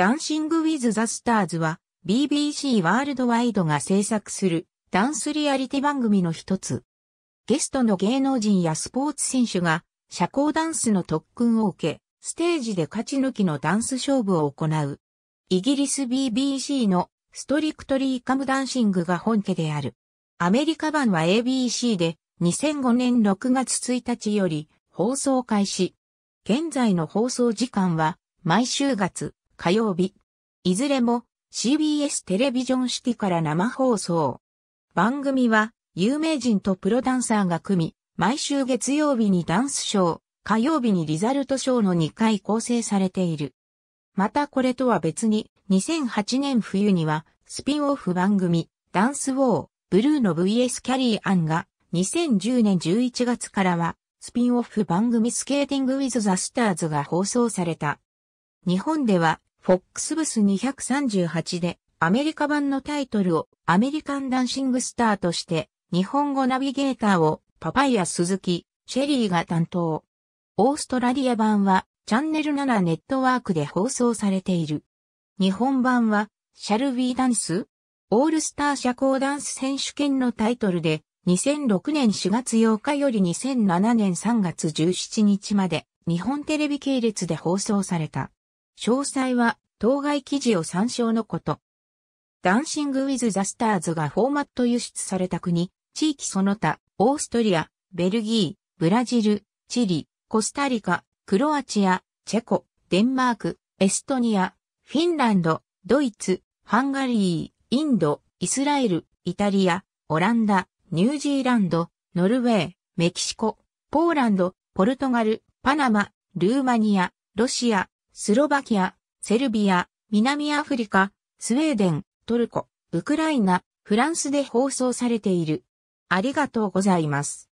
ダンシング・ウィズ・ザ・スターズは BBC ワールドワイドが制作するダンスリアリティ番組の一つ。ゲストの芸能人やスポーツ選手が社交ダンスの特訓を受け、ステージで勝ち抜きのダンス勝負を行う。イギリス BBC のストリクトリーカムダンシングが本家である。アメリカ版は ABC で2005年6月1日より放送開始。現在の放送時間は毎週月火曜日。いずれも CBS テレビジョンシティから生放送。番組は有名人とプロダンサーが組み、毎週月曜日にダンスショー、火曜日にリザルトショーの2回構成されている。またこれとは別に2008年冬にはスピンオフ番組ダンスウォー、ブルーの VS キャリーアンが2010年11月からはスピンオフ番組スケーティングウィズ・ザ・スターズが放送された。日本ではフォックスブス238でアメリカ版のタイトルをアメリカンダンシングスターとして日本語ナビゲーターをパパイヤ鈴木、シェリーが担当。オーストラリア版はチャンネル7ネットワークで放送されている。日本版はシャルビーダンスオールスター社交ダンス選手権のタイトルで2006年4月8日より2007年3月17日まで日本テレビ系列で放送された。詳細は当該記事を参照のこと。ダンシング・ウィズ・ザ・スターズがフォーマット輸出された国、地域その他、オーストリア、ベルギー、ブラジル、チリ、コスタリカ、クロアチア、チェコ、デンマーク、エストニア、フィンランド、ドイツ、ハンガリー、インド、イスラエル、イタリア、オランダ、ニュージーランド、ノルウェー、メキシコ、ポーランド、ポルトガル、パナマ、ルーマニア、ロシア、スロバキア、セルビア、南アフリカ、スウェーデン、トルコ、ウクライナ、フランスで放送されている。ありがとうございます。